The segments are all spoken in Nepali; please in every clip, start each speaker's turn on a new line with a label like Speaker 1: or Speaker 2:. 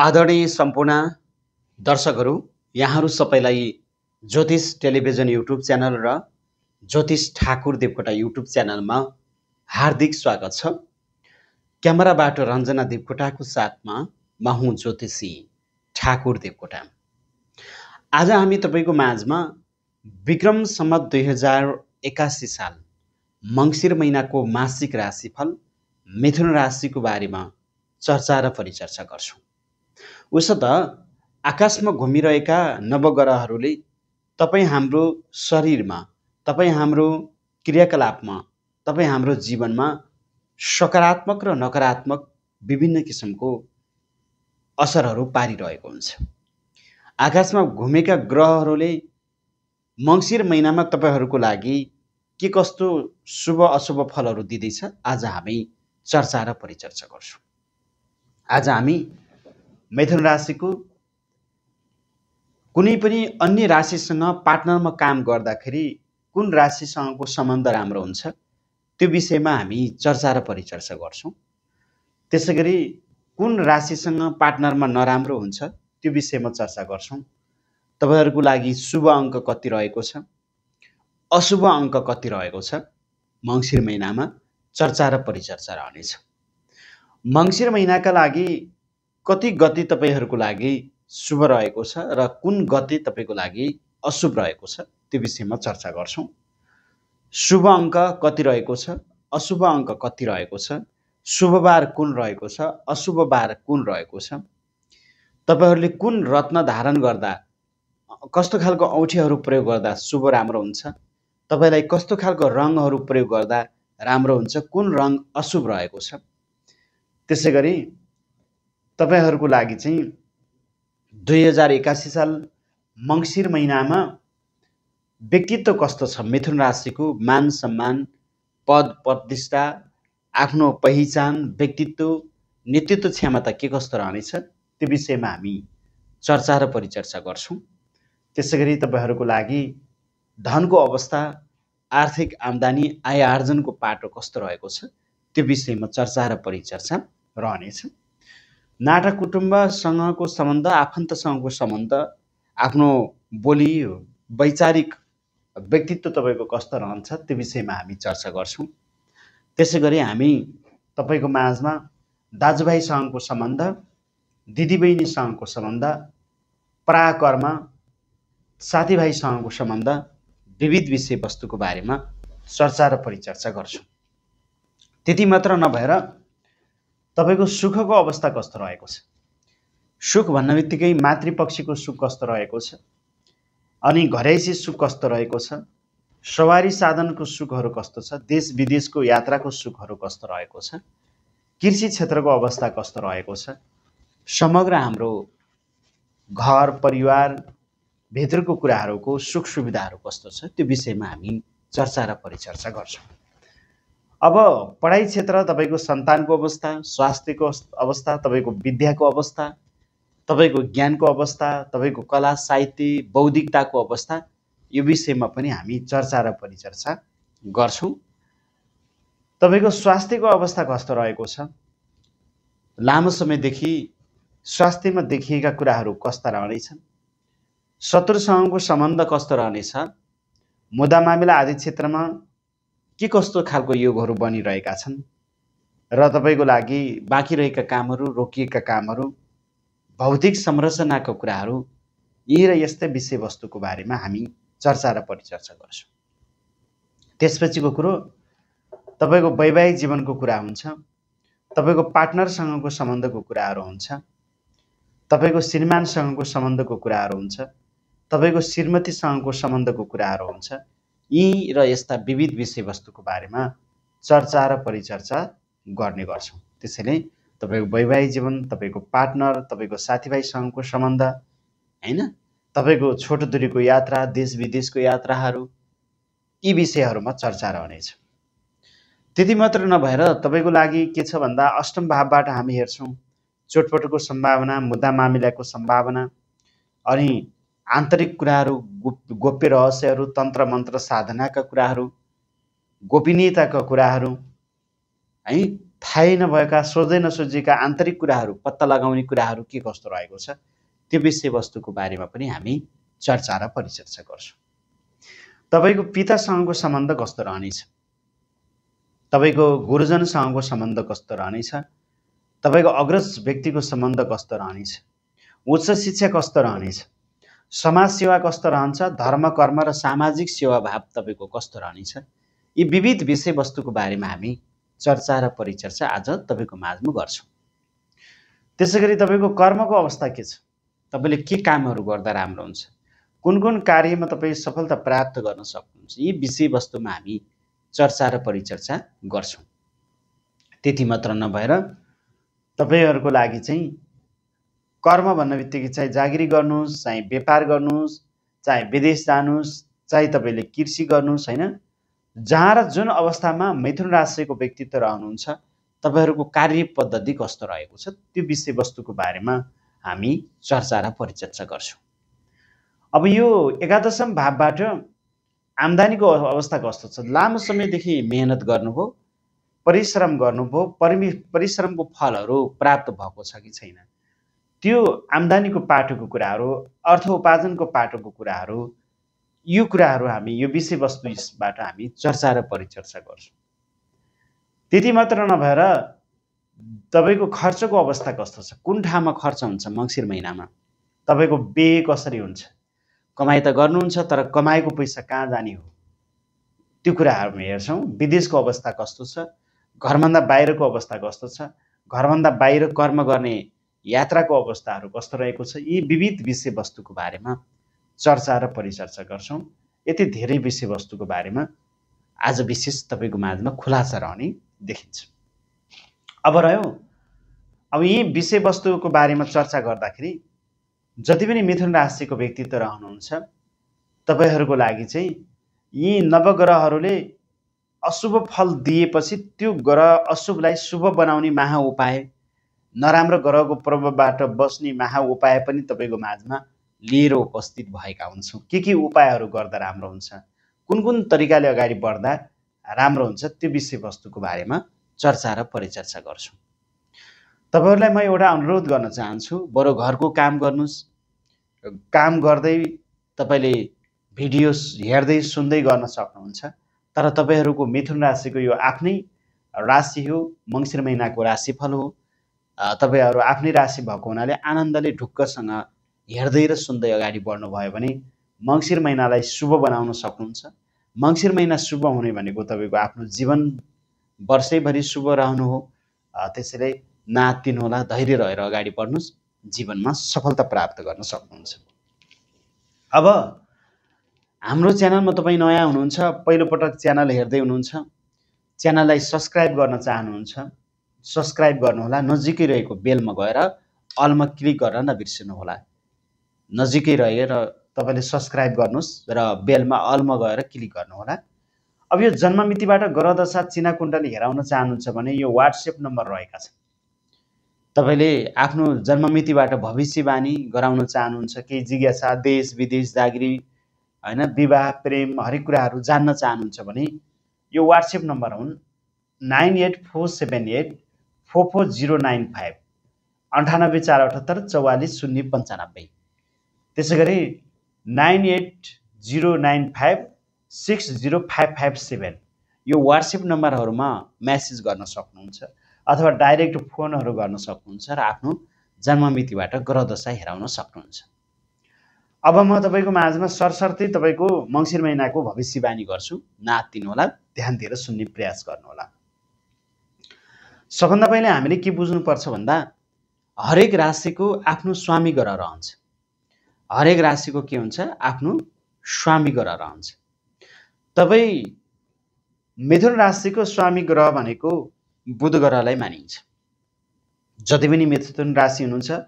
Speaker 1: आदरणीय सम्पूर्ण दर्शकहरू यहाँहरू सबैलाई ज्योतिष टेलिभिजन युट्युब च्यानल र ज्योतिष ठाकुर देवकोटा युट्युब च्यानलमा हार्दिक स्वागत छ क्यामेराबाट रञ्जना देवकोटाको साथमा म हुँ ज्योतिषी ठाकुर देवकोटा आज हामी तपाईँको माझमा विक्रम सम्म दुई हजार एकासी साल मङ्सिर महिनाको मासिक राशिफल मिथुन राशिको बारेमा चर्चा र परिचर्चा गर्छौँ उसत आकाशमा घुमिरहेका नवग्रहहरूले तपाईँ हाम्रो शरीरमा तपाईँ हाम्रो क्रियाकलापमा तपाईँ हाम्रो जीवनमा सकारात्मक र नकारात्मक विभिन्न किसिमको असरहरू पारिरहेको हुन्छ आकाशमा घुमेका ग्रहहरूले मङ्सिर महिनामा तपाईँहरूको लागि के कस्तो शुभ अशुभ फलहरू दिँदैछ आज हामी चर्चा र परिचर्चा गर्छौँ आज हामी मैथुन राशिको कुनै पनि अन्य राशिसँग पार्टनरमा काम गर्दाखेरि कुन राशिसँगको सम्बन्ध राम्रो हुन्छ त्यो विषयमा हामी चर्चा र परिचर्चा गर्छौँ त्यसै गरी कुन राशिसँग पार्टनरमा नराम्रो हुन्छ त्यो विषयमा चर्चा गर्छौँ तपाईँहरूको लागि शुभ अङ्क कति रहेको छ अशुभ अङ्क कति रहेको छ मङ्सिर महिनामा चर्चा र परिचर्चा रहनेछ मङ्सिर महिनाका लागि कति गति तपाईँहरूको लागि शुभ रहेको छ र कुन गति तपाईँको लागि अशुभ रहेको छ त्यो विषयमा चर्चा गर्छौँ शुभ अङ्क कति रहेको छ अशुभ अङ्क कति रहेको छ शुभ शुभबार कुन रहेको छ अशुभ बार कुन रहेको छ तपाईँहरूले कुन रत्न धारण गर्दा कस्तो खालको औँठीहरू प्रयोग गर्दा शुभ राम्रो हुन्छ तपाईँलाई कस्तो खालको रङहरू प्रयोग गर्दा राम्रो हुन्छ कुन रङ अशुभ रहेको छ त्यसै गरी तपाईँहरूको लागि चाहिँ दुई हजार एकासी साल मङ्सिर महिनामा व्यक्तित्व कस्तो छ मिथुन राशिको मान सम्मान पद प्रतिष्ठा आफ्नो पहिचान व्यक्तित्व नेतृत्व क्षमता के कस्तो रहनेछ त्यो विषयमा हामी चर्चा र परिचर्चा गर्छौँ त्यसै गरी तपाईँहरूको लागि धनको अवस्था आर्थिक आम्दानी आय आर्जनको पाटो कस्तो रहेको छ त्यो विषयमा चर्चा र परिचर्चा रहनेछ नाटक कुटुम्बसँगको सम्बन्ध आफन्तसँगको सम्बन्ध आफ्नो बोली वैचारिक व्यक्तित्व तपाईँको कस्तो रहन्छ त्यो विषयमा हामी चर्चा गर्छौँ त्यसै गरी हामी तपाईँको माझमा दाजुभाइसँगको सम्बन्ध दिदीबहिनीसँगको सम्बन्ध पराकर्म साथीभाइसँगको सम्बन्ध विविध विषयवस्तुको बारेमा चर्चा र परिचर्चा गर्छौँ त्यति मात्र नभएर तपाईँको सुखको अवस्था कस्तो रहेको छ सुख भन्न बित्तिकै मातृपक्षीको सुख कस्तो रहेको छ अनि घरैसी सुख कस्तो रहेको छ सवारी साधनको सुखहरू कस्तो छ देश विदेशको यात्राको सुखहरू कस्तो रहेको छ कृषि क्षेत्रको अवस्था कस्तो रहेको छ समग्र हाम्रो घर परिवार भित्रको कुराहरूको सुख सुविधाहरू कस्तो छ त्यो विषयमा हामी चर्चा र परिचर्चा गर्छौँ अब पढाइ क्षेत्र तपाईँको सन्तानको अवस्था स्वास्थ्यको अवस्था तपाईँको विद्याको अवस्था तपाईँको ज्ञानको अवस्था तपाईँको कला साहित्य बौद्धिकताको अवस्था यो विषयमा पनि हामी चर्चा र परिचर्चा गर्छौँ तपाईँको स्वास्थ्यको अवस्था कस्तो रहेको छ लामो समयदेखि स्वास्थ्यमा देखिएका कुराहरू कस्ता रहनेछन् शत्रुसँगको सम्बन्ध कस्तो रहनेछ मुद्दा मामिला आदि क्षेत्रमा के कस्तो खालको योगहरू बनिरहेका छन् र तपाईँको लागि बाँकी रहेका कामहरू रोकिएका कामहरू भौतिक संरचनाको कुराहरू यी र यस्तै विषयवस्तुको बारेमा हामी चर्चा र परिचर्चा गर्छौँ त्यसपछिको कुरो तपाईँको वैवाहिक जीवनको कुरा हुन्छ तपाईँको पार्टनरसँगको सम्बन्धको कुराहरू हुन्छ तपाईँको श्रीमानसँगको सम्बन्धको कुराहरू हुन्छ तपाईँको श्रीमतीसँगको सम्बन्धको कुराहरू हुन्छ यी र यस्ता विविध विषयवस्तुको बारेमा चर्चा र परिचर्चा गर्ने गर्छौँ त्यसैले तपाईँको वैवाहिक जीवन तपाईँको पार्टनर तपाईँको साथीभाइसँगको सम्बन्ध होइन तपाईँको छोटो दुरीको यात्रा देश विदेशको यात्राहरू यी विषयहरूमा चर्चा रहनेछ त्यति मात्र नभएर तपाईँको लागि के छ भन्दा अष्टम भावबाट हामी हेर्छौँ चोटपटकको सम्भावना मुद्दा मामिलाको सम्भावना अनि आन्तरिक कुराहरू गोप्य रहस्यहरू तन्त्र मन्त्र साधनाका कुराहरू गोपनीयताका कुराहरू है थाहै नभएका सोझै नसोझेका आन्तरिक कुराहरू पत्ता लगाउने कुराहरू के कस्तो रहेको छ त्यो विषयवस्तुको बारेमा पनि हामी चर्चा र परिचर्चा गर्छौँ तपाईँको पितासँगको सम्बन्ध कस्तो रहनेछ तपाईँको गुरुजनसँगको सम्बन्ध कस्तो रहनेछ तपाईँको अग्रज व्यक्तिको सम्बन्ध कस्तो रहनेछ उच्च शिक्षा कस्तो रहनेछ समाज सेवा कस्तो रहन्छ धर्म कर्म र सामाजिक सेवा भाव तपाईँको कस्तो रहनेछ यी विविध विषयवस्तुको बारेमा हामी चर्चा र परिचर्चा आज तपाईँको माझमा गर्छौँ त्यसै गरी तपाईँको कर्मको अवस्था के छ तपाईँले के कामहरू गर्दा राम्रो हुन्छ कुन कुन कार्यमा तपाईँ सफलता प्राप्त गर्न सक्नुहुन्छ यी विषयवस्तुमा हामी चर्चा र परिचर्चा गर्छौँ त्यति मात्र नभएर तपाईँहरूको लागि चाहिँ कर्म भन्ने बित्तिकै चाहिँ जागिरी गर्नुहोस् चाहे व्यापार गर्नुहोस् चाहे विदेश जानुहोस् चाहे तपाईँले कृषि गर्नुहोस् होइन जहाँ र जुन अवस्थामा मैथुन राशिको व्यक्तित्व रहनुहुन्छ तपाईँहरूको कार्य पद्धति कस्तो रहेको छ त्यो विषयवस्तुको बारेमा हामी चर्चा र परिचर्चा गर्छौँ अब यो एकादशम भावबाट आम्दानीको अवस्था कस्तो छ लामो समयदेखि मेहनत गर्नुभयो परिश्रम गर्नुभयो परिश्रमको फलहरू प्राप्त भएको छ कि छैन त्यो आम्दानीको पाटोको कुराहरू अर्थोपार्जनको पाटोको कुराहरू यो कुराहरू हामी यो विषयवस्तुबाट हामी चर्चा र परिचर्चा गर्छौँ त्यति मात्र नभएर तपाईँको खर्चको अवस्था कस्तो छ कुन ठाउँमा खर्च हुन्छ मङ्सिर महिनामा तपाईँको बे कसरी हुन्छ कमाइ त गर्नुहुन्छ तर कमाएको पैसा कहाँ जाने हो त्यो कुराहरू हेर्छौँ विदेशको अवस्था कस्तो छ घरभन्दा बाहिरको अवस्था कस्तो छ घरभन्दा बाहिर कर्म गर्ने यात्राको अवस्थाहरू कस्तो रहेको छ यी विविध विषयवस्तुको बारेमा चर्चा र परिचर्चा गर्छौँ यति धेरै विषयवस्तुको बारेमा आज विशेष तपाईँको माझमा खुलासा रहने देखिन्छ अब रह्यो अब यी विषयवस्तुको बारेमा चर्चा गर्दाखेरि जति पनि मिथुन राशिको व्यक्तित्व रहनुहुन्छ तपाईँहरूको लागि चाहिँ यी नवग्रहहरूले अशुभ फल दिएपछि त्यो ग्रह अशुभलाई शुभ बनाउने महा उपाय नराम्रो ग्रहको प्रभावबाट बस्ने महा उपाय पनि तपाईँको माझमा लिएर उपस्थित भएका हुन्छौँ के के उपायहरू गर्दा राम्रो हुन्छ कुन कुन तरिकाले अगाडि बढ्दा राम्रो हुन्छ त्यो विषयवस्तुको बारेमा चर्चा र परिचर्चा गर्छु तपाईँहरूलाई म एउटा अनुरोध गर्न चाहन्छु बरु घरको काम गर्नुहोस् काम गर्दै तपाईँले भिडियो हेर्दै सुन्दै गर्न सक्नुहुन्छ तर तपाईँहरूको मिथुन राशिको यो आफ्नै राशि हो मङ्सिर महिनाको राशिफल हो तपाईँहरू आफ्नै राशि भएको हुनाले आनन्दले ढुक्कसँग हेर्दै र सुन्दै अगाडि बढ्नुभयो भने मङ्सिर महिनालाई शुभ बनाउन सक्नुहुन्छ मङ्सिर महिना शुभ हुने भनेको तपाईँको आफ्नो जीवन वर्षैभरि शुभ रहनु हो त्यसैले नातिनुहोला धैर्य रहेर अगाडि बढ्नुहोस् जीवनमा सफलता प्राप्त गर्न सक्नुहुन्छ अब हाम्रो च्यानलमा तपाईँ नयाँ हुनुहुन्छ पहिलोपटक च्यानल हेर्दै हुनुहुन्छ च्यानललाई सब्सक्राइब गर्न चाहनुहुन्छ सब्सक्राइब गर्नुहोला नजिकै रहेको बेलमा गएर अलमा क्लिक गर्न नबिर्सिनुहोला नजिकै रहेर तपाईँले सब्सक्राइब गर्नुहोस् र बेलमा अलमा गएर क्लिक गर्नुहोला अब यो जन्ममितिबाट दशा चिना कुण्डली हेराउन चाहनुहुन्छ भने यो वाट्सएप नम्बर रहेका छन् तपाईँले आफ्नो जन्ममितिबाट भविष्यवाणी गराउन चाहनुहुन्छ केही जिज्ञासा देश विदेश जागिरी होइन विवाह प्रेम हरेक कुराहरू जान्न चाहनुहुन्छ भने यो वाट्सएप नम्बर हुन् nine eight four seven eight four four zero nine five अन्ठानब्बे चार अठहत्तर चौवालिस शून्य पन्चानब्बे त्यसै गरी nine eight zero nine five six zero five five seven यो वाट्सएप नम्बरहरूमा म्यासेज गर्न सक्नुहुन्छ अथवा डाइरेक्ट फोनहरू गर्न सक्नुहुन्छ र आफ्नो जन्ममितिबाट ग्रहदशा हेराउन सक्नुहुन्छ अब म तपाईँको माझमा सरसर्ती तपाईँको मङ्सिर महिनाको भविष्यवाणी गर्छु नातिनुहोला ध्यान दिएर सुन्ने प्रयास गर्नुहोला सबभन्दा पहिले हामीले के बुझ्नुपर्छ भन्दा हरेक राशिको आफ्नो स्वामी ग्रह रहन्छ हरेक राशिको के हुन्छ आफ्नो स्वामी ग्रह रहन्छ तपाईँ मिथुन राशिको स्वामी ग्रह भनेको बुध ग्रहलाई मानिन्छ जति पनि मिथुन राशि हुनुहुन्छ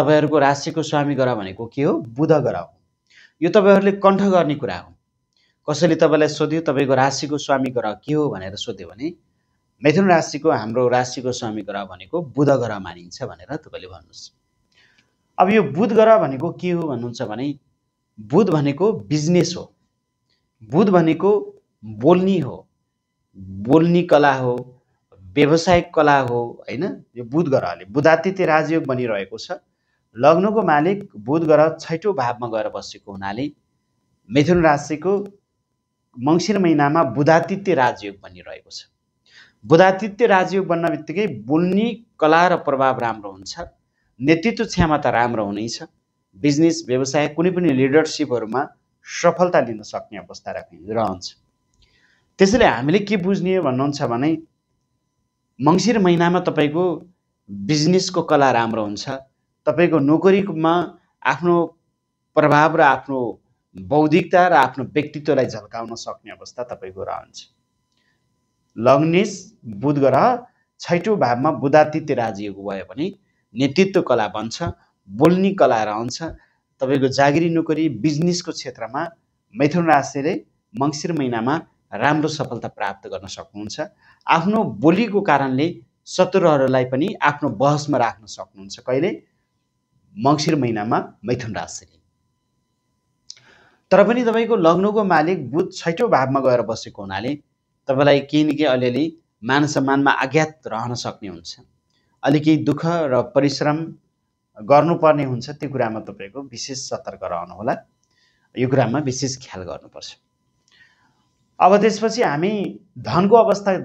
Speaker 1: तपाईँहरूको राशिको स्वामी ग्रह भनेको के हो बुध ग्रह हो यो तपाईँहरूले कण्ठ गर्ने कुरा हो कसैले तपाईँलाई सोध्यो तपाईँको राशिको स्वामी ग्रह के हो भनेर सोध्यो भने मिथुन राशिको हाम्रो राशिको स्वामी ग्रह भनेको बुध ग्रह मानिन्छ भनेर तपाईँले भन्नुहोस् अब यो बुध ग्रह भनेको के हो भन्नुहुन्छ भने बुध भनेको बिजनेस हो बुध भनेको बोल्ने हो बोल्ने कला हो व्यवसायिक कला हो होइन यो बुध ग्रहले बुधातिथ्य राजयोग बनिरहेको छ लग्नको मालिक बुध ग्रह छैटौँ भावमा गएर बसेको हुनाले मिथुन राशिको मङ्सिर महिनामा बुधातिथ्य राजयोग बनिरहेको छ बुधादित्य राजयोग बन्न बित्तिकै बोल्ने कला र प्रभाव राम्रो हुन्छ नेतृत्व क्षमता राम्रो हुनेछ बिजनेस व्यवसाय कुनै पनि लिडरसिपहरूमा सफलता लिन सक्ने अवस्था राख्ने रहन्छ त्यसैले हामीले के बुझ्ने भन्नुहुन्छ भने मङ्सिर महिनामा तपाईँको बिजनेसको कला राम्रो हुन्छ तपाईँको नोकरीमा आफ्नो प्रभाव र आफ्नो बौद्धिकता र आफ्नो व्यक्तित्वलाई झल्काउन सक्ने अवस्था तपाईँको रहन्छ लग्निस बुध ग्रह छैटौँ भावमा बुधातिथ्य राजिएको भयो भने नेतृत्व कला बन्छ बोल्ने कला रहन्छ तपाईँको जागिरी नोकरी बिजनेसको क्षेत्रमा मैथुन राशिले मङ्सिर महिनामा राम्रो सफलता प्राप्त गर्न सक्नुहुन्छ आफ्नो बोलीको कारणले शत्रुहरूलाई पनि आफ्नो बहसमा राख्न सक्नुहुन्छ कहिले मङ्सिर महिनामा मैथुन राशिले तर पनि तपाईँको लग्नको मालिक बुध छैटौँ भावमा गएर बसेको हुनाले तपाईँलाई केही न केही अलिअलि मान सम्मानमा आज्ञात रहन सक्ने हुन्छ अलिकति दुःख र परिश्रम गर्नुपर्ने हुन्छ त्यो कुरामा तपाईँको विशेष सतर्क रहनुहोला यो कुरामा विशेष ख्याल गर्नुपर्छ अब त्यसपछि हामी धनको अवस्था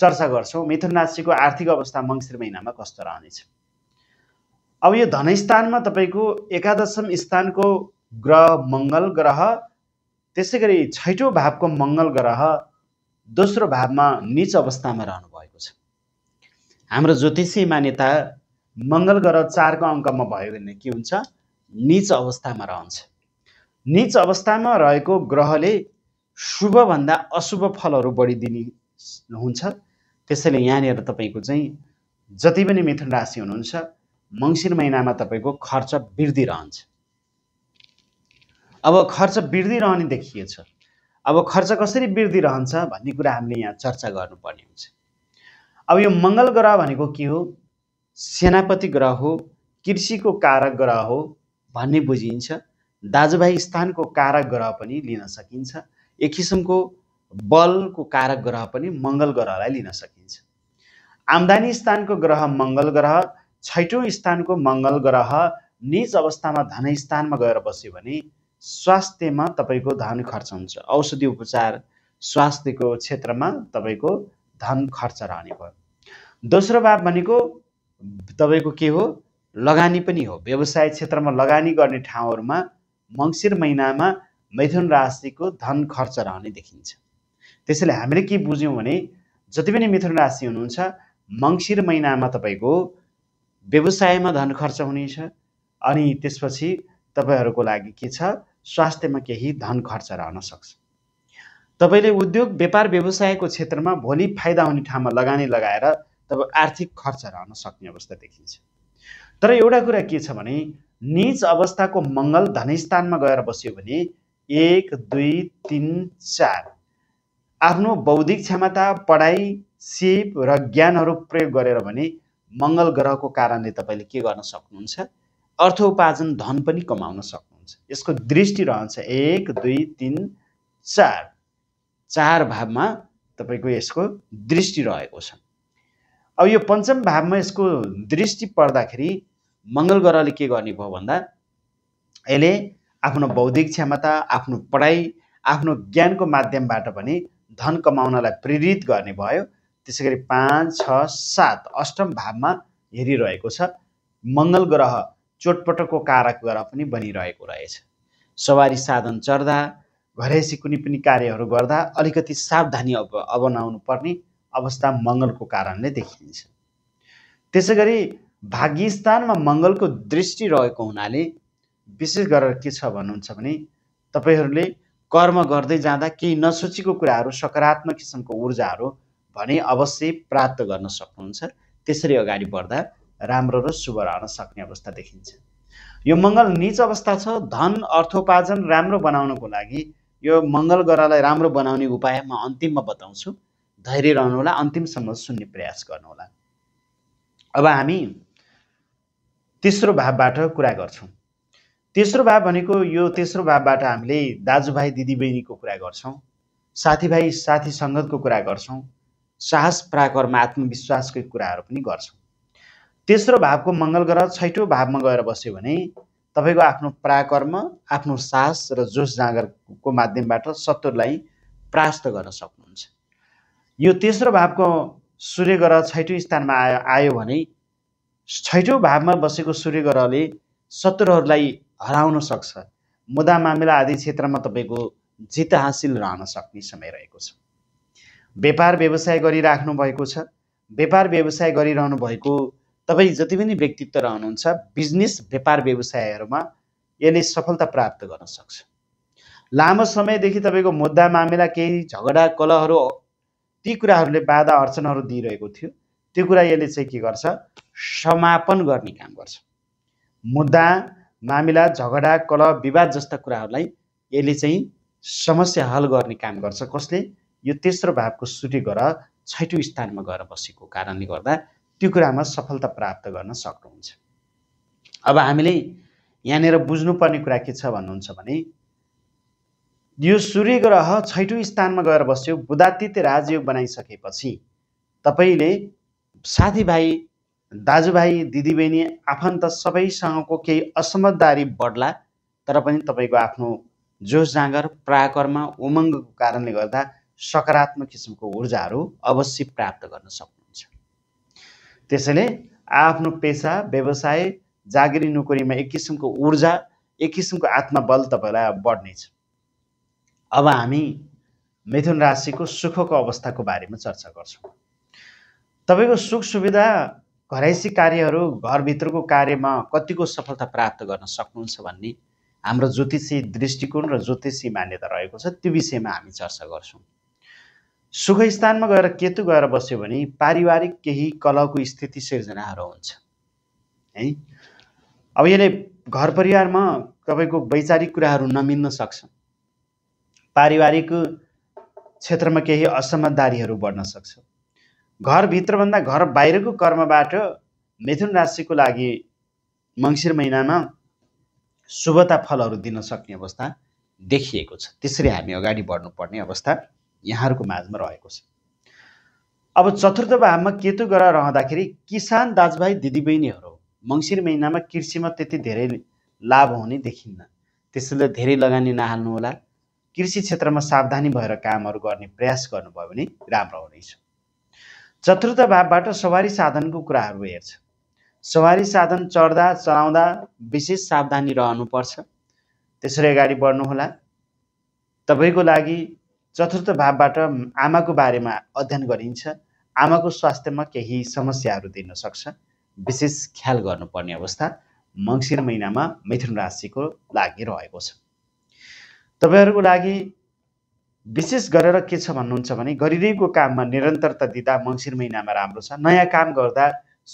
Speaker 1: चर्चा गर्छौँ मिथुन राशिको आर्थिक अवस्था मङ्सिर महिनामा कस्तो रहनेछ अब यो धनस्थानमा तपाईँको एकादशम स्थानको ग्रह मङ्गल ग्रह त्यसै गरी छैटौँ भावको मङ्गल ग्रह दोस्रो भावमा निच अवस्थामा रहनु भएको छ हाम्रो ज्योतिषीय मान्यता मङ्गल ग्रह चारको अङ्कमा भयो भने के हुन्छ निच अवस्थामा रहन्छ निच अवस्थामा रहेको ग्रहले शुभभन्दा अशुभ फलहरू बढी दिने हुन्छ त्यसैले यहाँनिर तपाईँको चाहिँ जति पनि मिथुन राशि हुनुहुन्छ मङ्सिर महिनामा तपाईँको खर्च वृद्धि रहन्छ अब खर्च वृद्धि रहने देखिएछ अब खर्च कसरी वृद्धि रहन्छ भन्ने कुरा हामीले यहाँ चर्चा गर्नुपर्ने हुन्छ अब यो मङ्गल ग्रह भनेको के हो सेनापति ग्रह हो कृषिको कारक ग्रह हो भन्ने बुझिन्छ दाजुभाइ स्थानको कारक ग्रह पनि लिन सकिन्छ एक किसिमको बलको कारक ग्रह पनि मङ्गल ग्रहलाई लिन सकिन्छ आम्दानी स्थानको ग्रह मङ्गल ग्रह छैटौँ स्थानको मङ्गल ग्रह निज अवस्थामा धन स्थानमा गएर बस्यो भने स्वास्थ्यमा तपाईँको धन खर्च हुन्छ औषधि उपचार स्वास्थ्यको क्षेत्रमा तपाईँको धन खर्च रहने भयो दोस्रो भाव भनेको तपाईँको के हो लगानी पनि हो व्यवसाय क्षेत्रमा लगानी गर्ने ठाउँहरूमा मङ्सिर महिनामा मैथुन राशिको धन खर्च रहने देखिन्छ त्यसैले हामीले के बुझ्यौँ भने जति पनि मिथुन राशि हुनुहुन्छ मङ्सिर महिनामा तपाईँको व्यवसायमा धन खर्च हुनेछ अनि त्यसपछि तपाईँहरूको लागि के छ स्वास्थ्यमा केही धन खर्च रहन सक्छ तपाईँले उद्योग व्यापार व्यवसायको क्षेत्रमा भोलि फाइदा हुने ठाउँमा लगानी लगाएर तब आर्थिक खर्च रहन सक्ने अवस्था देखिन्छ तर एउटा कुरा के छ भने निज अवस्थाको मङ्गल धनस्थानमा गएर बस्यो भने एक दुई तिन चार आफ्नो बौद्धिक क्षमता पढाइ सिप र ज्ञानहरू प्रयोग गरेर भने मङ्गल ग्रहको कारणले तपाईँले के गर्न सक्नुहुन्छ अर्थ उपार्जन धन पनि कमाउन सक्नुहुन्छ रहन्छ यसको दृष्टि रहन्छ एक दुई तिन चार चार भावमा तपाईँको यसको दृष्टि रहेको छ अब यो पञ्चम भावमा यसको दृष्टि पर्दाखेरि मङ्गल ग्रहले के गर्ने भयो भन्दा यसले आफ्नो बौद्धिक क्षमता आफ्नो पढाइ आफ्नो ज्ञानको माध्यमबाट पनि धन कमाउनलाई प्रेरित गर्ने भयो त्यसै गरी पाँच छ सात अष्टम भावमा हेरिरहेको छ मङ्गल ग्रह चोटपटकको कारक पनि बनिरहेको रहेछ सवारी साधन चढ्दा घरैसी कुनै पनि कार्यहरू गर्दा अलिकति सावधानी अब अपनाउनु पर्ने अवस्था मङ्गलको कारणले देखिन्छ त्यसै गरी भाग्यस्थानमा मङ्गलको दृष्टि रहेको हुनाले विशेष गरेर के छ भन्नुहुन्छ भने तपाईँहरूले कर्म गर्दै जाँदा केही नसोचेको कुराहरू सकारात्मक किसिमको ऊर्जाहरू भने अवश्य प्राप्त गर्न सक्नुहुन्छ त्यसरी अगाडि बढ्दा राम्रो र शुभ रहन सक्ने अवस्था देखिन्छ यो मङ्गल निच अवस्था छ धन अर्थोपार्जन राम्रो बनाउनको लागि यो मङ्गल ग्रहलाई राम्रो बनाउने उपाय म अन्तिममा बताउँछु धैर्य रहनुहोला अन्तिमसम्म सुन्ने प्रयास गर्नुहोला अब हामी तेस्रो भावबाट कुरा गर्छौँ तेस्रो भाव भनेको यो तेस्रो भावबाट हामीले दाजुभाइ दिदीबहिनीको कुरा गर्छौँ साथीभाइ साथी सङ्गतको कुरा गर्छौँ साहस पराकर्म आत्मविश्वासकै कुराहरू पनि गर्छौँ तेस्रो भावको मङ्गल ग्रह छैठौँ भावमा गएर बस्यो भने तपाईँको आफ्नो पराकर्म आफ्नो सास र जोस जाँगरको माध्यमबाट शत्रुलाई प्रास्त गर्न सक्नुहुन्छ यो तेस्रो भावको सूर्य ग्रह छैठौँ स्थानमा आयो आयो भने छैठौँ भावमा बसेको सूर्य ग्रहले शत्रुहरूलाई हराउन सक्छ मुदा मामिला आदि क्षेत्रमा तपाईँको जित हासिल रहन सक्ने समय रहेको छ व्यापार व्यवसाय गरिराख्नु भएको छ व्यापार व्यवसाय गरिरहनु भएको तपाईँ जति पनि व्यक्तित्व रहनुहुन्छ बिजनेस व्यापार व्यवसायहरूमा यसले सफलता प्राप्त गर्न सक्छ लामो समयदेखि तपाईँको मुद्दा मामिला केही झगडा कलहहरू ती कुराहरूले बाधा अर्चनाहरू दिइरहेको थियो त्यो कुरा यसले चाहिँ के गर्छ समापन गर्ने काम गर्छ मुद्दा मामिला झगडा कलह विवाद जस्ता कुराहरूलाई यसले चाहिँ समस्या हल गर्ने काम गर्छ कसले यो तेस्रो भावको सूर्य ग्रह छैटौँ स्थानमा गएर बसेको कारणले गर्दा त्यो कुरामा सफलता प्राप्त गर्न सक्नुहुन्छ अब हामीले यहाँनिर बुझ्नुपर्ने कुरा के छ भन्नुहुन्छ भने यो सूर्य ग्रह छैठौँ स्थानमा गएर बस्यो बुधातित्य राजयोग बनाइसकेपछि तपाईँले साथीभाइ दाजुभाइ दिदीबहिनी आफन्त सबैसँगको केही असमझदारी बढ्ला तर पनि तपाईँको आफ्नो जोस जाँगर प्राकर्म उमङ्गको कारणले गर्दा सकारात्मक किसिमको ऊर्जाहरू अवश्य प्राप्त गर्न सक्नु त्यसैले आफ्नो पेसा व्यवसाय जागिरी नोकरीमा एक किसिमको ऊर्जा एक किसिमको आत्मबल तपाईँलाई बढ्नेछ अब हामी मिथुन राशिको सुखको अवस्थाको बारेमा चर्चा गर्छौँ तपाईँको सुख सुविधा घरैसी कार्यहरू घरभित्रको कार्यमा कतिको सफलता प्राप्त गर्न सक्नुहुन्छ भन्ने हाम्रो ज्योतिषी दृष्टिकोण र ज्योतिषी मान्यता रहेको छ त्यो विषयमा हामी चर्चा गर्छौँ सुख स्थानमा गएर केतु गएर बस्यो भने पारिवारिक केही कलहको स्थिति सिर्जनाहरू हुन्छ है अब यसले घर परिवारमा तपाईँको वैचारिक कुराहरू नमिल्न सक्छ पारिवारिक क्षेत्रमा केही असमझदारीहरू बढ्न सक्छ घरभित्रभन्दा घर बाहिरको कर्मबाट मिथुन राशिको लागि मङ्सिर महिनामा शुभता फलहरू दिन सक्ने अवस्था देखिएको छ त्यसरी हामी अगाडि बढ्नुपर्ने अवस्था यहाँहरूको माझमा रहेको छ अब चतुर्थ भावमा केतु ग्रह रहँदाखेरि किसान दाजुभाइ दिदीबहिनीहरू मङ्सिर महिनामा कृषिमा त्यति धेरै लाभ हुने देखिन्न त्यसैले धेरै लगानी नहाल्नुहोला कृषि क्षेत्रमा सावधानी भएर कामहरू गर्ने प्रयास गर्नुभयो भने राम्रो हुनेछ चतुर्थ भावबाट सवारी साधनको कुराहरू हेर्छ सवारी साधन चढ्दा चलाउँदा विशेष सावधानी रहनुपर्छ त्यसरी अगाडि बढ्नुहोला तपाईँको लागि चतुर्थ भावबाट आमाको बारेमा अध्ययन गरिन्छ आमाको स्वास्थ्यमा केही समस्याहरू दिन सक्छ विशेष ख्याल गर्नुपर्ने अवस्था मङ्सिर महिनामा मिथुन राशिको लागि रहेको छ तपाईँहरूको लागि विशेष गरेर के छ भन्नुहुन्छ भने गरिरहेको काममा निरन्तरता दिँदा मङ्सिर महिनामा राम्रो छ नयाँ काम गर्दा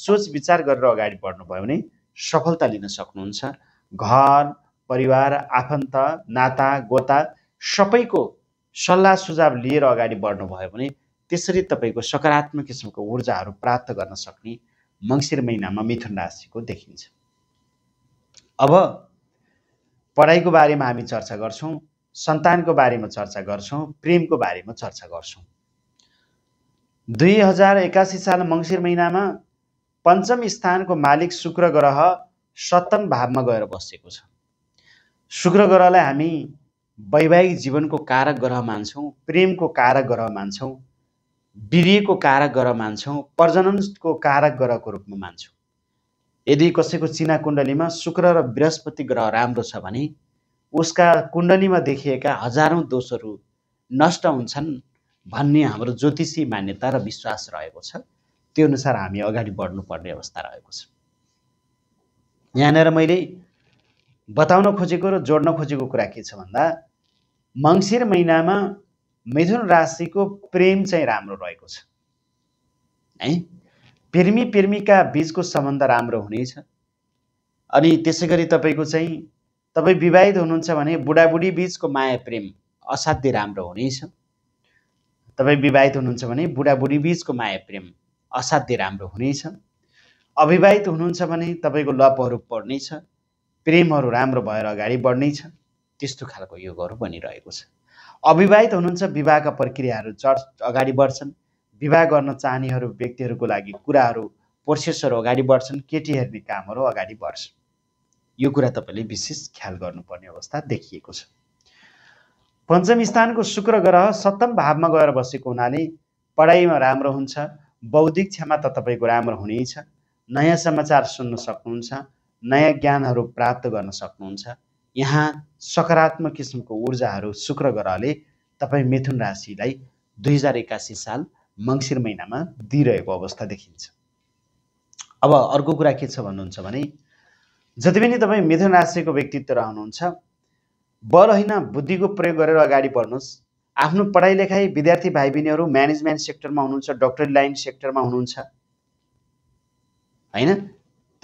Speaker 1: सोच विचार गरेर अगाडि बढ्नुभयो भने सफलता लिन सक्नुहुन्छ घर परिवार आफन्त नाता गोता सबैको सल्लाह सुझाव लिएर अगाडि बढ्नुभयो भने त्यसरी तपाईँको सकारात्मक किसिमको ऊर्जाहरू प्राप्त गर्न सक्ने मङ्सिर महिनामा मिथुन राशिको देखिन्छ अब पढाइको बारेमा हामी चर्चा गर्छौँ सन्तानको बारेमा चर्चा गर्छौँ प्रेमको बारेमा चर्चा गर्छौँ दुई हजार एकासी साल मङ्सिर महिनामा पञ्चम स्थानको मालिक शुक्र ग्रह सतम भावमा गएर बसेको छ शुक्र ग्रहलाई हामी वैवाहिक जीवनको कारक ग्रह मान्छौँ प्रेमको कारक ग्रह मान्छौँ वीरको कारक ग्रह मान्छौँ प्रजननको कारक ग्रहको रूपमा मान्छौँ यदि कसैको चिना कुण्डलीमा शुक्र र बृहस्पति ग्रह राम्रो छ भने उसका कुण्डलीमा देखिएका हजारौँ दोषहरू नष्ट हुन्छन् भन्ने हाम्रो ज्योतिषी मान्यता र विश्वास रहेको छ त्यो अनुसार हामी अगाडि बढ्नुपर्ने अवस्था रहेको छ यहाँनिर मैले बताउन खोजेको र जोड्न खोजेको कुरा के छ भन्दा मङ्सिर महिनामा मिथुन राशिको प्रेम चाहिँ राम्रो रहेको छ है प्रेमी प्रेमिका बिचको सम्बन्ध राम्रो हुनेछ अनि त्यसै गरी तपाईँको चाहिँ तपाईँ विवाहित हुनुहुन्छ भने बुढाबुढी बिचको माया प्रेम असाध्यै राम्रो हुनेछ तपाईँ विवाहित हुनुहुन्छ भने बुढाबुढी बिचको माया प्रेम असाध्यै राम्रो हुनेछ अविवाहित हुनुहुन्छ भने तपाईँको लपहरू पढ्नेछ प्रेमहरू राम्रो भएर अगाडि बढ्नेछ त्यस्तो खालको योगहरू बनिरहेको छ अविवाहित हुनुहुन्छ विवाहका प्रक्रियाहरू चर्च अगाडि बढ्छन् विवाह गर्न चाहनेहरू व्यक्तिहरूको लागि कुराहरू प्रोसेसहरू अगाडि बढ्छन् केटी हेर्ने कामहरू अगाडि बढ्छन् यो कुरा तपाईँले विशेष ख्याल गर्नुपर्ने अवस्था देखिएको छ पञ्चम स्थानको शुक्र ग्रह सप्तम भावमा गएर बसेको हुनाले पढाइमा राम्रो हुन्छ बौद्धिक क्षमता तपाईँको राम्रो हुनेछ नयाँ समाचार सुन्न सक्नुहुन्छ नयाँ ज्ञानहरू प्राप्त गर्न सक्नुहुन्छ यहाँ सकारात्मक किसिमको ऊर्जाहरू शुक्र ग्रहले तपाईँ मिथुन राशिलाई दुई हजार एक्कासी साल मङ्सिर महिनामा दिइरहेको अवस्था देखिन्छ अब अर्को कुरा के छ भन्नुहुन्छ भने जति पनि तपाईँ मिथुन राशिको व्यक्तित्व रहनुहुन्छ बल होइन बुद्धिको प्रयोग गरेर अगाडि बढ्नुहोस् आफ्नो पढाइ लेखाइ विद्यार्थी भाइ बहिनीहरू म्यानेजमेन्ट सेक्टरमा हुनुहुन्छ डक्टरी लाइन सेक्टरमा हुनुहुन्छ होइन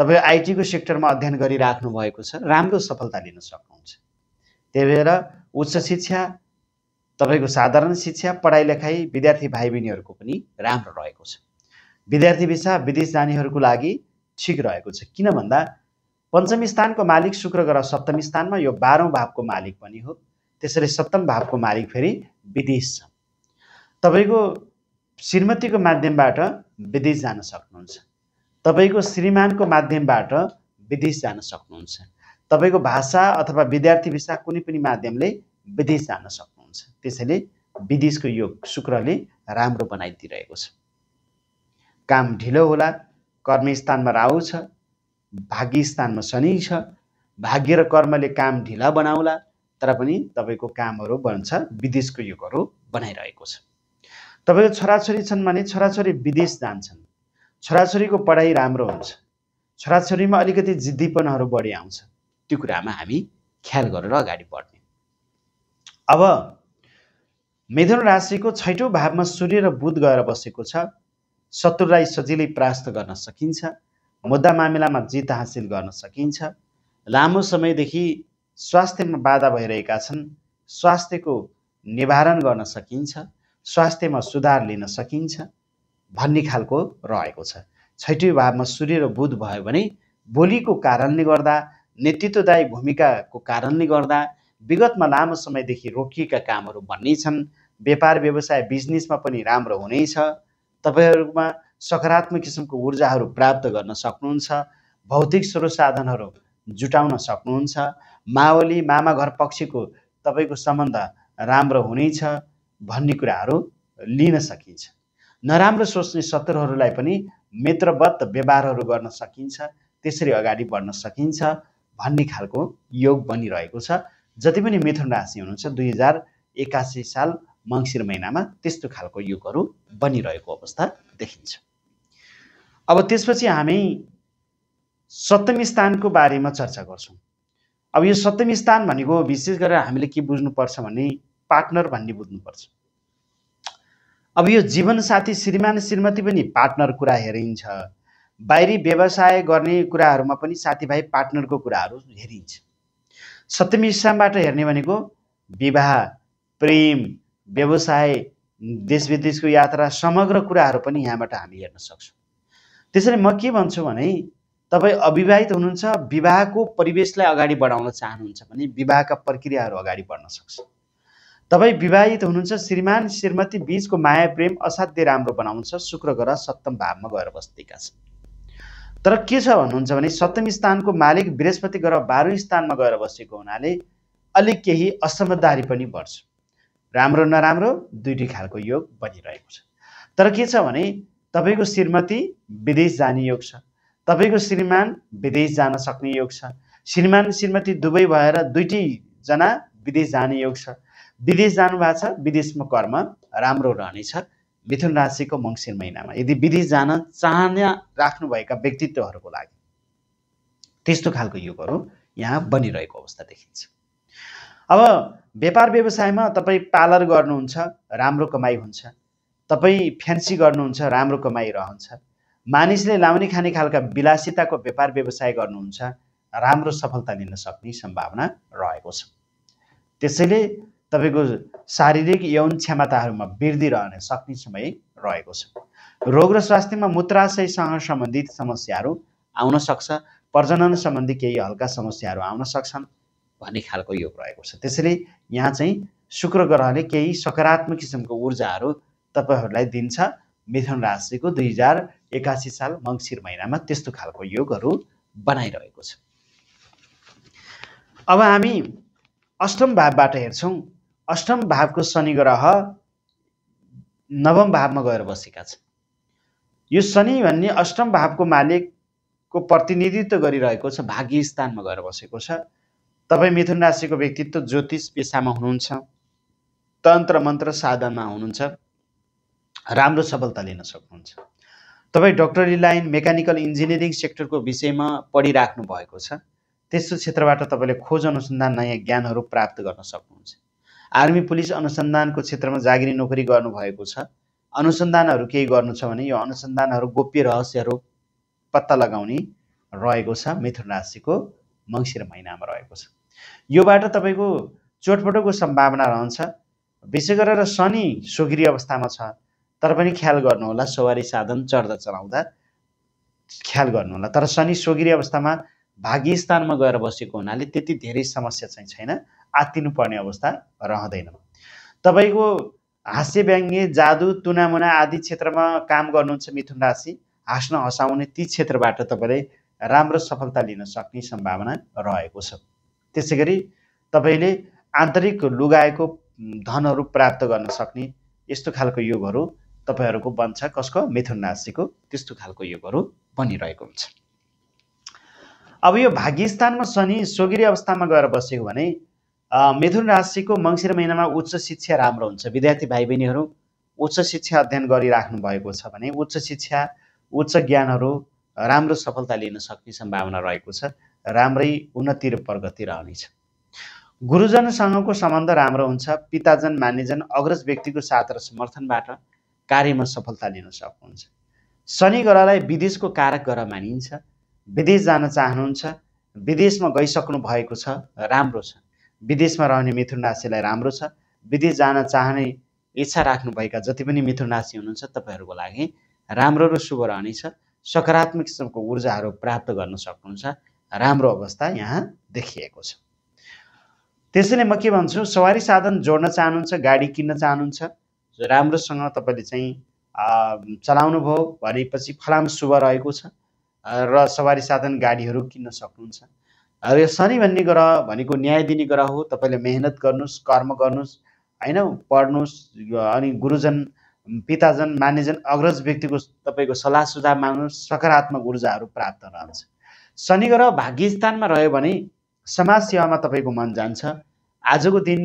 Speaker 1: तपाईँ आइटीको सेक्टरमा अध्ययन गरिराख्नु भएको छ राम्रो सफलता लिन सक्नुहुन्छ त्यही भएर उच्च शिक्षा तपाईँको साधारण शिक्षा पढाइ लेखाइ विद्यार्थी भाइ बहिनीहरूको पनि राम्रो रहेको छ विद्यार्थी भिसा विदेश जानेहरूको लागि ठिक रहेको छ किन भन्दा पञ्चमी स्थानको मालिक शुक्र ग्रह सप्तमी स्थानमा यो बाह्रौँ भावको मालिक पनि हो त्यसैले सप्तम भावको मालिक फेरि विदेश छ तपाईँको श्रीमतीको माध्यमबाट विदेश जान सक्नुहुन्छ तपाईँको श्रीमानको माध्यमबाट विदेश जान सक्नुहुन्छ तपाईँको भाषा अथवा विद्यार्थी भिसा कुनै पनि माध्यमले विदेश जान सक्नुहुन्छ त्यसैले विदेशको योग शुक्रले राम्रो बनाइदिइरहेको छ काम ढिलो होला कर्मस्थानमा राहु छ भाग्यस्थानमा शनि छ भाग्य र कर्मले काम ढिला बनाउला तर पनि तपाईँको कामहरू बन्छ विदेशको योगहरू बनाइरहेको छ तपाईँको छोराछोरी छन् भने छोराछोरी विदेश जान्छन् छोराछोरीको पढाइ राम्रो हुन्छ छोराछोरीमा अलिकति जिद्दीपनहरू बढी आउँछ त्यो कुरामा हामी ख्याल गरेर अगाडि बढ्ने अब मिथुन राशिको छैटौँ भावमा सूर्य र बुध गएर बसेको छ शत्रुलाई सजिलै परास्त गर्न सकिन्छ मुद्दा मामिलामा जित हासिल गर्न सकिन्छ लामो समयदेखि स्वास्थ्यमा बाधा भइरहेका छन् स्वास्थ्यको निवारण गर्न सकिन्छ स्वास्थ्यमा सुधार लिन सकिन्छ भन्ने खालको रहेको छ छैटौँ भावमा सूर्य र बुध भयो भने बोलीको कारणले गर्दा नेतृत्वदायी भूमिकाको कारणले गर्दा विगतमा लामो समयदेखि रोकिएका कामहरू भन्ने छन् व्यापार व्यवसाय बिजनेसमा पनि राम्रो हुनेछ तपाईँहरूमा सकारात्मक किसिमको ऊर्जाहरू प्राप्त गर्न सक्नुहुन्छ भौतिक स्रोत साधनहरू जुटाउन सक्नुहुन्छ मावली मामा घर पक्षीको तपाईँको सम्बन्ध राम्रो हुनेछ भन्ने कुराहरू लिन सकिन्छ नराम्रो सोच्ने शत्रुहरूलाई पनि मित्रवत व्यवहारहरू गर्न सकिन्छ त्यसरी अगाडि बढ्न सकिन्छ भन्ने खालको योग बनिरहेको छ जति पनि मिथुन राशि हुनुहुन्छ दुई हजार एकासी साल मङ्सिर महिनामा त्यस्तो खालको योगहरू बनिरहेको अवस्था देखिन्छ अब त्यसपछि हामी सप्तमी स्थानको बारेमा चर्चा गर्छौँ अब यो सप्तमी स्थान भनेको विशेष गरेर हामीले के बुझ्नुपर्छ भने पार्टनर भन्ने बुझ्नुपर्छ अब यो जीवनसाथी श्रीमान श्रीमती पनि पार्टनर कुरा हेरिन्छ बाहिरी व्यवसाय गर्ने कुराहरूमा पनि साथीभाइ पार्टनरको कुराहरू हेरिन्छ सप्तमी स्थानबाट हेर्ने भनेको विवाह प्रेम व्यवसाय देश विदेशको यात्रा समग्र कुराहरू पनि यहाँबाट हामी हेर्न सक्छौँ त्यसैले म के भन्छु भने तपाईँ अविवाहित हुनुहुन्छ विवाहको परिवेशलाई अगाडि बढाउन चाहनुहुन्छ भने विवाहका प्रक्रियाहरू अगाडि बढ्न सक्छ तपाईँ विवाहित हुनुहुन्छ श्रीमान श्रीमती बिचको माया प्रेम असाध्यै राम्रो बनाउँछ शुक्र ग्रह सप्तम भावमा गएर बस्तीका छन् तर के छ भन्नुहुन्छ भने सप्तम स्थानको मालिक बृहस्पति ग्रह बाह्रौँ स्थानमा गएर बसेको हुनाले अलिक केही असमझदारी पनि बढ्छ राम्रो नराम्रो दुईटी खालको योग बनिरहेको छ तर के छ भने तपाईँको श्रीमती विदेश जाने योग छ तपाईँको श्रीमान विदेश जान सक्ने योग छ श्रीमान श्रीमती दुवै भएर दुइटैजना विदेश जाने योग छ विदेश जानुभएको छ विदेशमा कर्म राम्रो रहनेछ मिथुन राशिको मङ्सिर महिनामा यदि विदेश जान चाहना राख्नुभएका व्यक्तित्वहरूको लागि त्यस्तो खालको युगहरू यहाँ बनिरहेको अवस्था देखिन्छ अब व्यापार व्यवसायमा तपाईँ पार्लर गर्नुहुन्छ राम्रो कमाइ हुन्छ तपाईँ फ्यान्सी गर्नुहुन्छ राम्रो कमाइ रहन्छ मानिसले लाउने खाने खालका विलासिताको व्यापार व्यवसाय गर्नुहुन्छ राम्रो सफलता लिन सक्ने सम्भावना रहेको छ त्यसैले तपाईँको शारीरिक यौन क्षमताहरूमा वृद्धि रहने सक्ने समय रहेको छ रोग र स्वास्थ्यमा मूत्राशयसँग सम्बन्धित समस्याहरू आउन सक्छ प्रजनन सम्बन्धी केही हल्का समस्याहरू आउन सक्छन् भन्ने खालको योग रहेको छ त्यसैले यहाँ चाहिँ शुक्र ग्रहले केही सकारात्मक किसिमको ऊर्जाहरू तपाईँहरूलाई दिन्छ मिथुन राशिको दुई हजार एकासी साल मङ्सिर महिनामा त्यस्तो खालको योगहरू बनाइरहेको छ अब हामी अष्टम भावबाट हेर्छौँ अष्टम भावको शनि ग्रह नवम भावमा गएर बसेका छन् यो शनि भन्ने अष्टम भावको मालिकको प्रतिनिधित्व गरिरहेको छ भाग्य स्थानमा गएर बसेको छ तपाईँ मिथुन राशिको व्यक्तित्व ज्योतिष पेसामा हुनुहुन्छ तन्त्र मन्त्र साधनमा हुनुहुन्छ राम्रो सफलता लिन सक्नुहुन्छ तपाईँ डक्टरी लाइन मेकानिकल इन्जिनियरिङ सेक्टरको विषयमा पढिराख्नु भएको छ त्यस्तो क्षेत्रबाट तपाईँले खोज अनुसन्धान नयाँ ज्ञानहरू प्राप्त गर्न सक्नुहुन्छ आर्मी पुलिस अनुसन्धानको क्षेत्रमा जागिरी नोकरी गर्नुभएको छ अनुसन्धानहरू केही गर्नु छ भने यो अनुसन्धानहरू गोप्य रहस्यहरू पत्ता लगाउने रहेको छ मिथुन राशिको मङ्सिर महिनामा रहेको छ योबाट तपाईँको चोटपटकको सम्भावना रहन्छ विशेष गरेर शनि सुग्री अवस्थामा छ तर पनि ख्याल गर्नुहोला सवारी साधन चढ्दा चलाउँदा ख्याल गर्नुहोला तर शनि सोगिरी अवस्थामा भाग्य स्थानमा गएर बसेको हुनाले त्यति धेरै समस्या चाहिँ छैन आत्तिनु पर्ने अवस्था रहँदैन तपाईँको हास्य व्यङ्ग्य जादु तुनामुना आदि क्षेत्रमा काम गर्नुहुन्छ मिथुन राशि हाँस्न हँसाउने ती क्षेत्रबाट तपाईँले राम्रो सफलता लिन सक्ने सम्भावना रहेको छ त्यसै गरी तपाईँले आन्तरिक लुगाएको धनहरू प्राप्त गर्न सक्ने यस्तो खालको योगहरू तपाईँहरूको बन्छ कसको मिथुन राशिको त्यस्तो खालको योगहरू बनिरहेको हुन्छ अब यो भाग्यस्थानमा शनि स्वगिरी अवस्थामा गएर बसेको भने मिथुन राशिको मङ्सिर महिनामा उच्च शिक्षा राम्रो हुन्छ विद्यार्थी भाइ बहिनीहरू उच्च शिक्षा अध्ययन गरिराख्नु भएको छ भने उच्च शिक्षा उच्च ज्ञानहरू राम्रो सफलता लिन सक्ने सम्भावना रहेको छ राम्रै उन्नति र प्रगति रहनेछ गुरुजनसँगको सम्बन्ध राम्रो हुन्छ पिताजन मान्यजन अग्रज व्यक्तिको साथ र समर्थनबाट कार्यमा सफलता लिन सक्नुहुन्छ शनि ग्रहलाई विदेशको कारक ग्रह मानिन्छ विदेश जान चाहनुहुन्छ विदेशमा गइसक्नु भएको छ राम्रो छ विदेशमा रहने मिथुन राशिलाई राम्रो छ विदेश जान चाहने इच्छा राख्नुभएका जति पनि मिथुन राशि हुनुहुन्छ तपाईँहरूको लागि राम्रो र शुभ रहनेछ सकारात्मक किसिमको ऊर्जाहरू प्राप्त गर्न सक्नुहुन्छ राम्रो अवस्था यहाँ देखिएको छ त्यसैले म के भन्छु सवारी साधन जोड्न चाहनुहुन्छ गाडी किन्न चाहनुहुन्छ राम्रोसँग तपाईँले चाहिँ चलाउनु भयो भनेपछि फलाम शुभ रहेको छ र सवारी साधन गाडीहरू किन्न सक्नुहुन्छ र यो शनि भन्ने ग्रह भनेको न्याय दिने ग्रह हो तपाईँले मेहनत गर्नुहोस् कर्म गर्नुहोस् होइन पढ्नुहोस् अनि गुरुजन पिताजन मान्यजन अग्रज व्यक्तिको तपाईँको सल्लाह सुझाव माग्नुहोस् सकारात्मक ऊर्जाहरू प्राप्त रहन्छ शनि ग्रह भाग्यस्थानमा रह्यो भने समाज सेवामा तपाईँको मन जान्छ आजको दिन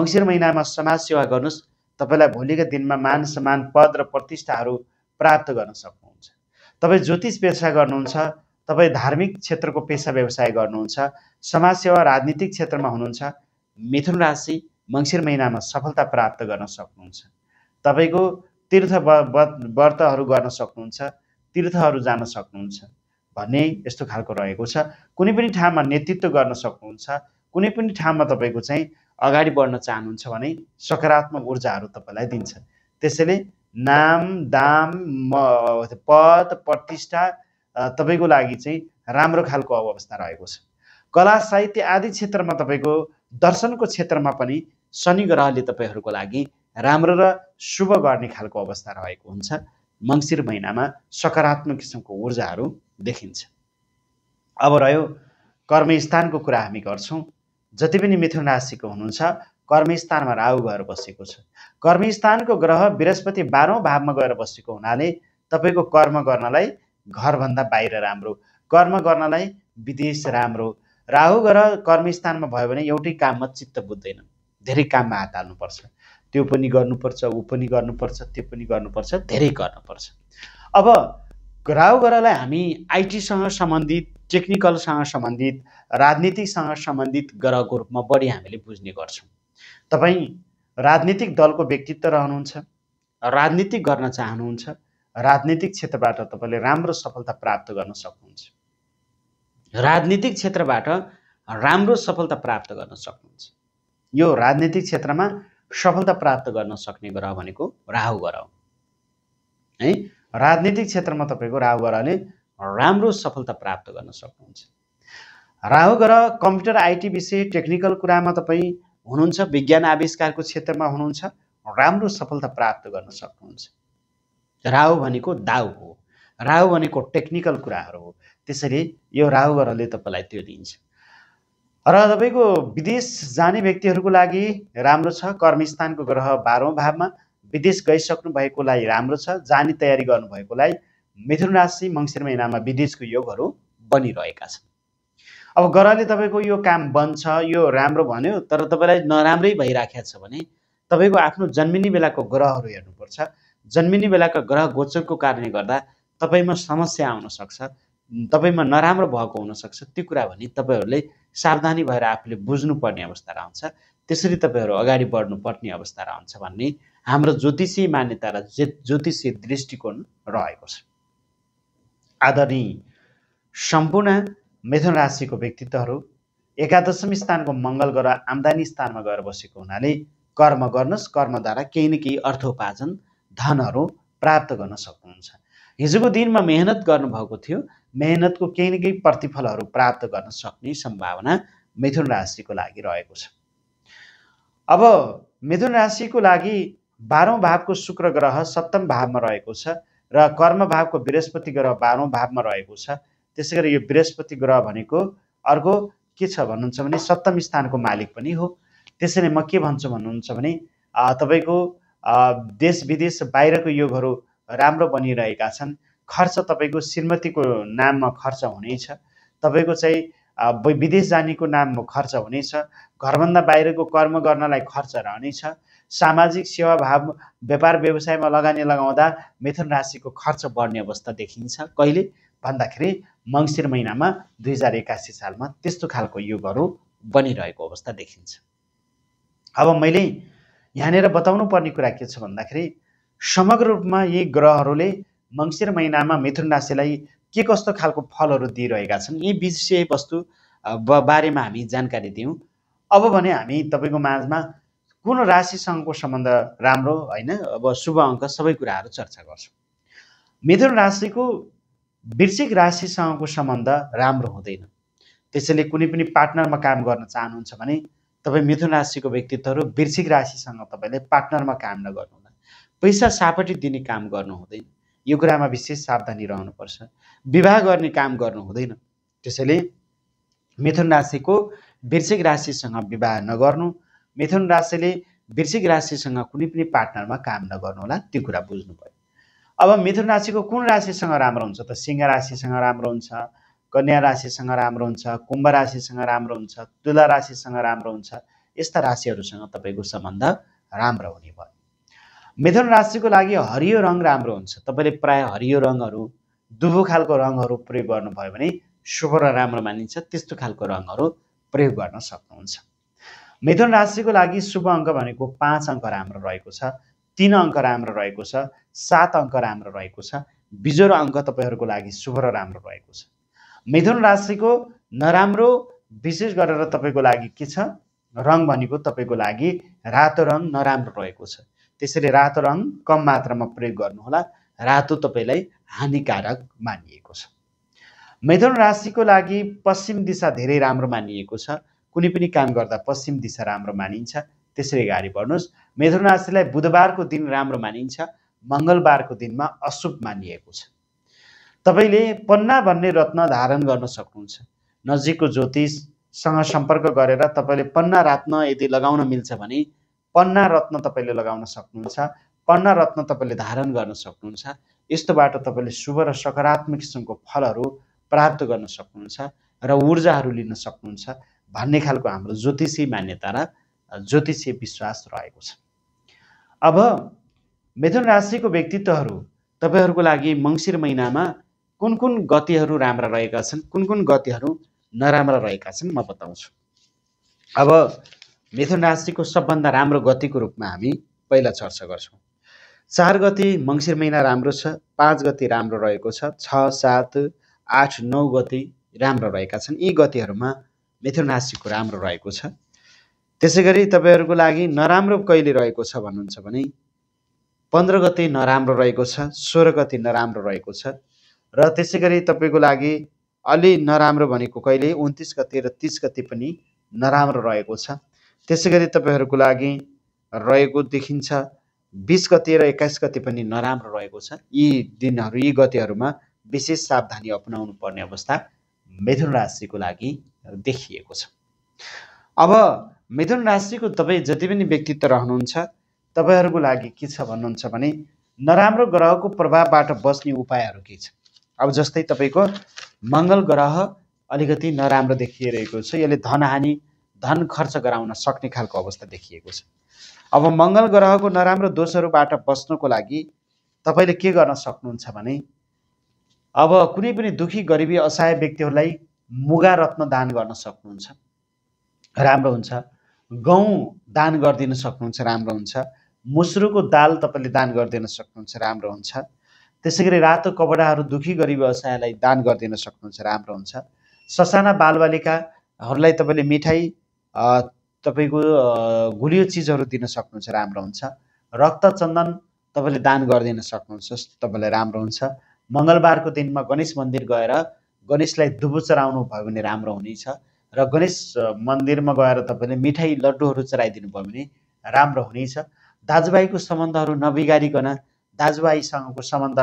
Speaker 1: मङ्सिर महिनामा समाज सेवा गर्नुहोस् तपाईँलाई भोलिका दिनमा मान सम्मान पद र प्रतिष्ठाहरू प्राप्त गर्न सक्नुहुन्छ तपाईँ ज्योतिष पेसा गर्नुहुन्छ तपाईँ धार्मिक क्षेत्रको पेसा व्यवसाय गर्नुहुन्छ समाजसेवा राजनीतिक क्षेत्रमा हुनुहुन्छ मिथुन राशि मङ्सिर महिनामा सफलता प्राप्त गर्न सक्नुहुन्छ तपाईँको तीर्थ व्रतहरू गर्न सक्नुहुन्छ तीर्थहरू जान सक्नुहुन्छ भन्ने यस्तो खालको रहेको छ कुनै पनि ठाउँमा नेतृत्व गर्न सक्नुहुन्छ कुनै पनि ठाउँमा तपाईँको चाहिँ अगाडि बढ्न चाहनुहुन्छ भने सकारात्मक ऊर्जाहरू तपाईँलाई दिन्छ त्यसैले नाम दाम पद प्रतिष्ठा तपाईँको लागि चाहिँ राम्रो खालको अवस्था रहेको छ कला साहित्य आदि क्षेत्रमा तपाईँको दर्शनको क्षेत्रमा पनि शनि ग्रहले तपाईँहरूको लागि राम्रो र शुभ गर्ने खालको अवस्था रहेको हुन्छ मङ्सिर महिनामा सकारात्मक किसिमको ऊर्जाहरू देखिन्छ अब रह्यो कर्मस्थानको कुरा हामी गर्छौँ जति पनि मिथुन राशिको हुनुहुन्छ कर्मस्थानमा राहु गएर बसेको छ कर्मस्थानको ग्रह बृहस्पति बाह्रौँ भावमा गएर बसेको हुनाले तपाईँको कर्म गर्नलाई घरभन्दा बाहिर राम्रो कर्म गर्नलाई विदेश राम्रो राहु ग्रह कर्मस्थानमा भयो भने एउटै काममा चित्त बुझ्दैन धेरै काममा हात हाल्नुपर्छ त्यो पनि गर्नुपर्छ ऊ पनि गर्नुपर्छ त्यो पनि गर्नुपर्छ धेरै गर्नुपर्छ अब राहु ग्रहलाई हामी आइटीसँग सम्बन्धित टेक्निकलसँग सम्बन्धित राजनीतिसँग सम्बन्धित ग्रहको रूपमा बढी हामीले बुझ्ने गर्छौँ तपाईँ राजनीतिक दलको व्यक्तित्व रहनुहुन्छ राजनीति गर्न चाहनुहुन्छ राजनीतिक क्षेत्रबाट तपाईँले राम्रो सफलता प्राप्त गर्न सक्नुहुन्छ राजनीतिक क्षेत्रबाट राम्रो सफलता प्राप्त गर्न सक्नुहुन्छ यो राजनीतिक क्षेत्रमा सफलता प्राप्त गर्न सक्ने ग्रह भनेको राहु ग्रह है राजनीतिक क्षेत्रमा तपाईँको राहु ग्रहले राम्रो सफलता प्राप्त गर्न सक्नुहुन्छ राहु ग्रह कम्प्युटर आइटी विषय टेक्निकल कुरामा तपाईँ हुनुहुन्छ विज्ञान आविष्कारको क्षेत्रमा हुनुहुन्छ राम्रो सफलता प्राप्त गर्न सक्नुहुन्छ राहु भनेको दाउ हो राहु भनेको टेक्निकल कुराहरू हो त्यसैले यो राहु ग्रहले तपाईँलाई त्यो दिन्छ र तपाईँको विदेश जाने व्यक्तिहरूको लागि राम्रो छ कर्मस्थानको ग्रह बाह्रौँ भावमा विदेश गइसक्नु भएकोलाई राम्रो छ जाने तयारी गर्नुभएकोलाई मिथुन राशि मङ्सिर महिनामा विदेशको योगहरू बनिरहेका छन् अब ग्रहले तपाईँको यो काम बन्छ यो राम्रो भन्यो तर तपाईँलाई नराम्रै भइराखेको छ भने तपाईँको आफ्नो जन्मिने बेलाको ग्रहहरू हेर्नुपर्छ जन्मिने बेलाका ग्रह गोचरको कारणले गर्दा तपाईँमा समस्या आउन सक्छ तपाईँमा नराम्रो भएको हुनसक्छ त्यो कुरा भने तपाईँहरूले सावधानी भएर आफूले बुझ्नुपर्ने अवस्था रहन्छ त्यसरी तपाईँहरू अगाडि बढ्नुपर्ने अवस्था रहन्छ भन्ने हाम्रो ज्योतिषीय मान्यता र ज्योतिषीय दृष्टिकोण रहेको छ आदरणीय सम्पूर्ण मिथुन राशिको व्यक्तित्वहरू एकादशम स्थानको मङ्गल ग्रह आम्दानी स्थानमा गएर बसेको हुनाले कर्म गर्नुहोस् कर्मद्वारा केही न केही अर्थोपार्जन धनहरू प्राप्त गर्न सक्नुहुन्छ हिजोको दिनमा मेहनत गर्नुभएको थियो मेहनतको केही न केही प्रतिफलहरू प्राप्त गर्न सक्ने सम्भावना मिथुन राशिको लागि रहेको छ अब मिथुन राशिको लागि बाह्रौँ भावको शुक्र ग्रह सप्तम भावमा रहेको छ र कर्म भावको बृहस्पति ग्रह बाह्रौँ भावमा रहेको छ त्यसै गरी यो बृहस्पति ग्रह भनेको अर्को के छ भन्नुहुन्छ भने सप्तम स्थानको मालिक पनि हो त्यसैले म के भन्छु भन्नुहुन्छ भने तपाईँको देश विदेश बाहिरको योगहरू राम्रो बनिरहेका छन् खर्च तपाईँको श्रीमतीको नाममा खर्च हुनेछ तपाईँको चाहिँ विदेश जानेको नाममा खर्च हुनेछ घरभन्दा बाहिरको कर्म गर्नलाई खर्च रहनेछ सामाजिक सेवा भाव व्यापार व्यवसायमा लगानी लगाउँदा मिथुन राशिको खर्च बढ्ने अवस्था देखिन्छ कहिले भन्दाखेरि मङ्सिर महिनामा दुई हजार एकासी सालमा त्यस्तो खालको युगहरू बनिरहेको अवस्था देखिन्छ अब मैले यहाँनिर बताउनु पर्ने कुरा के छ भन्दाखेरि समग्र रूपमा यी ग्रहहरूले मङ्सिर महिनामा मिथुन राशिलाई के कस्तो खालको फलहरू दिइरहेका छन् यी विषय वस्तु बारेमा हामी जानकारी दियौँ अब भने हामी तपाईँको माझमा कुन राशिसँगको सम्बन्ध राम्रो होइन अब शुभ अङ्क सबै कुराहरू चर्चा गर्छौँ मिथुन राशिको वृश्चिक राशिसँगको सम्बन्ध राम्रो हुँदैन त्यसैले कुनै पनि पार्टनरमा काम गर्न चाहनुहुन्छ भने तपाईँ मिथुन राशिको व्यक्तित्वहरू वृश्चिक राशिसँग तपाईँले पार्टनरमा काम नगर्नुहोला पैसा सापट्टि दिने काम गर्नु हुँदैन यो कुरामा विशेष सावधानी रहनुपर्छ विवाह गर्ने काम गर्नु हुँदैन त्यसैले मिथुन राशिको वृश्चिक राशिसँग विवाह नगर्नु मिथुन राशिले वृश्चिक राशिसँग कुनै पनि पार्टनरमा काम नगर्नु होला त्यो कुरा बुझ्नु भयो अब मिथुन राशिको कुन राशिसँग राम्रो हुन्छ त सिंह राशिसँग राम्रो हुन्छ कन्या राशिसँग राम्रो हुन्छ कुम्भ राशिसँग राम्रो हुन्छ तुला राशिसँग राम्रो हुन्छ यस्ता राशिहरूसँग तपाईँको सम्बन्ध राम्रो हुने भयो मिथुन राशिको लागि हरियो रङ राम्रो हुन्छ तपाईँले प्राय हरियो रङहरू दुबो खालको रङहरू प्रयोग गर्नुभयो भने शुभ र राम्रो मानिन्छ त्यस्तो खालको रङहरू प्रयोग गर्न सक्नुहुन्छ मिथुन राशिको लागि शुभ अङ्क भनेको पाँच अङ्क राम्रो रहेको छ तिन अङ्क राम्रो रहेको छ सात अङ्क राम्रो रहेको छ बिजोर अङ्क तपाईँहरूको लागि शुभ र राम्रो रहेको छ मिथुन राशिको नराम्रो विशेष गरेर तपाईँको लागि के छ रङ भनेको तपाईँको लागि रातो रङ नराम्रो रहेको छ त्यसैले रातो रङ कम मात्रामा प्रयोग गर्नुहोला रातो तपाईँलाई हानिकारक मानिएको छ मिथुन राशिको लागि पश्चिम दिशा धेरै राम्रो मानिएको छ कुनै पनि काम गर्दा पश्चिम दिशा राम्रो मानिन्छ त्यसरी अगाडि बढ्नुहोस् मिथुन राशिलाई बुधबारको दिन राम्रो मानिन्छ मङ्गलबारको दिनमा अशुभ मानिएको छ तपाईँले पन्ना भन्ने रत्न धारण गर्न सक्नुहुन्छ नजिकको ज्योतिषसँग सम्पर्क गरेर तपाईँले पन्ना रत्न यदि लगाउन मिल्छ भने पन्ना रत्न तपाईँले लगाउन सक्नुहुन्छ पन्ना रत्न तपाईँले धारण गर्न सक्नुहुन्छ यस्तोबाट तपाईँले शुभ र सकारात्मक किसिमको फलहरू प्राप्त गर्न सक्नुहुन्छ र ऊर्जाहरू लिन सक्नुहुन्छ भन्ने खालको हाम्रो ज्योतिषी मान्यता र ज्योतिषीय विश्वास रहेको छ अब मिथुन राशिको व्यक्तित्वहरू तपाईँहरूको लागि मङ्सिर महिनामा कुन कुन गतिहरू राम्रा रहेका छन् कुन कुन गतिहरू नराम्रा रहेका छन् म बताउँछु अब मिथुन राशिको सबभन्दा राम्रो गतिको रूपमा हामी पहिला चर्चा गर्छौँ चार गति मङ्सिर महिना राम्रो छ पाँच गति राम्रो रहेको छ छ सात आठ नौ गति राम्रो रहेका छन् यी गतिहरूमा मिथुन राशिको राम्रो रहेको छ त्यसै गरी तपाईँहरूको लागि नराम्रो कहिले रहेको छ भन्नुहुन्छ भने पन्ध्र गति नराम्रो रहेको छ सोह्र गति नराम्रो रहेको छ र त्यसै गरी तपाईँको लागि अलि नराम्रो भनेको कहिले उन्तिस गते र तिस गते पनि नराम्रो रहेको छ त्यसै गरी तपाईँहरूको लागि रहेको देखिन्छ बिस गते र एक्काइस गते पनि नराम्रो रहेको छ यी दिनहरू यी गतिहरूमा विशेष सावधानी अपनाउनु पर्ने अवस्था मिथुन राशिको लागि देखिएको छ अब मिथुन राशिको तपाईँ जति पनि व्यक्तित्व रहनुहुन्छ तपाईँहरूको लागि के छ भन्नुहुन्छ भने नराम्रो ग्रहको प्रभावबाट बस्ने उपायहरू के छ अब जस्तै तपाईँको मङ्गल ग्रह अलिकति नराम्रो देखिरहेको छ यसले धनहानि धन खर्च गराउन सक्ने खालको अवस्था देखिएको छ अब मङ्गल ग्रहको नराम्रो दोषहरूबाट बस्नको लागि तपाईँले के गर्न सक्नुहुन्छ भने अब कुनै पनि दुःखी गरिबी असहाय व्यक्तिहरूलाई मुगा रत्न दान गर्न सक्नुहुन्छ राम्रो हुन्छ गहुँ दान गरिदिन सक्नुहुन्छ राम्रो हुन्छ मुसुरोको दाल तपाईँले दान गरिदिन सक्नुहुन्छ राम्रो हुन्छ त्यसै गरी रातो कपडाहरू दुखी गरी व्यवसायलाई दान गरिदिन सक्नुहुन्छ राम्रो हुन्छ ससाना बालबालिकाहरूलाई तपाईँले मिठाई तपाईँको गुलियो चिजहरू दिन सक्नुहुन्छ राम्रो हुन्छ रक्त चन्दन तपाईँले दान गरिदिन सक्नुहुन्छ तपाईँलाई राम्रो हुन्छ मङ्गलबारको दिनमा गणेश मन्दिर गएर गणेशलाई दुबो चराउनु भयो भने राम्रो हुनेछ र गणेश मन्दिरमा गएर तपाईँले मिठाई लड्डुहरू चराइदिनु भयो भने राम्रो हुनेछ दाजुभाइको सम्बन्धहरू नबिगारिकन दाजुभाइसँगको सम्बन्ध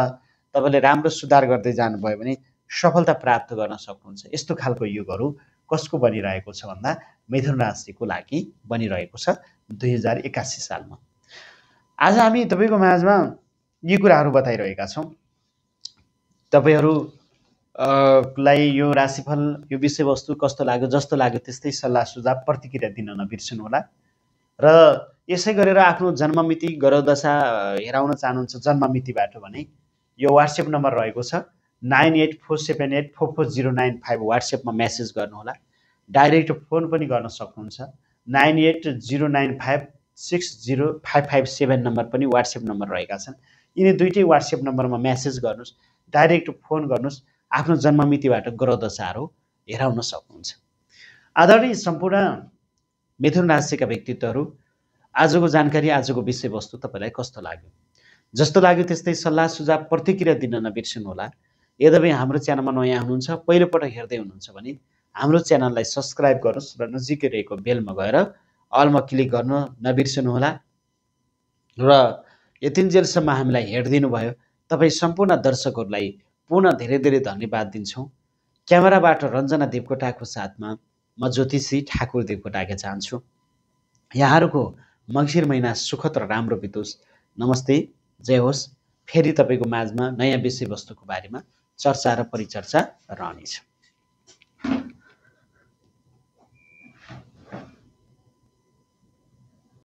Speaker 1: तपाईँले राम्रो सुधार गर्दै जानुभयो भने सफलता प्राप्त गर्न सक्नुहुन्छ यस्तो खालको युगहरू कसको बनिरहेको छ भन्दा मिथुन राशिको लागि बनिरहेको छ दुई हजार एक्कासी सालमा आज हामी तपाईँको माझमा यी कुराहरू बताइरहेका छौँ तपाईँहरू यो राशिफल यो विषयवस्तु कस्तो लाग्यो जस्तो लाग्यो त्यस्तै सल्लाह सुझाव प्रतिक्रिया दिन होला र यसै गरेर आफ्नो जन्ममिति गरदशा हेराउन चाहनुहुन्छ जन्ममितिबाट भने यो वाट्सएप नम्बर रहेको छ nine eight four seven eight four four zero nine five वाट्सएपमा म्यासेज गर्नुहोला डाइरेक्ट फोन पनि गर्न सक्नुहुन्छ nine eight zero nine five six zero five five seven number पनि वाट्सएप नम्बर रहेका छन् यिनी दुइटै वाट्सएप नम्बरमा म्यासेज गर्नुहोस् डाइरेक्ट फोन गर्नुहोस् आफ्नो जन्ममितिबाट ग्रहदशाहरू हेराउन सक्नुहुन्छ आदरणीय सम्पूर्ण मिथुन राशिका व्यक्तित्वहरू आजको जानकारी आजको विषयवस्तु तपाईँलाई कस्तो लाग्यो जस्तो लाग्यो त्यस्तै सल्लाह सुझाव प्रतिक्रिया दिन नबिर्सिनुहोला यद्यपि हाम्रो च्यानलमा नयाँ हुनुहुन्छ पहिलोपटक हेर्दै हुनुहुन्छ भने हाम्रो च्यानललाई सब्सक्राइब गर्नुहोस् र नजिकै रहेको बेलमा गएर अलमा क्लिक गर्न नबिर्सिनुहोला र यतिन्जेलसम्म हामीलाई हेरिदिनु भयो तपाईँ सम्पूर्ण दर्शकहरूलाई पुनः धेरै धेरै धन्यवाद दिन्छौँ क्यामेराबाट रञ्जना देवकोटाको साथमा म ज्योतिषी ठाकुर देवकोटाकै चाहन्छु यहाँहरूको मङ्सिर महिना सुखद र राम्रो बितोस् नमस्ते जय होस् फेरि तपाईँको माझमा नयाँ विषयवस्तुको बारेमा चर्चा र परिचर्चा रहनेछ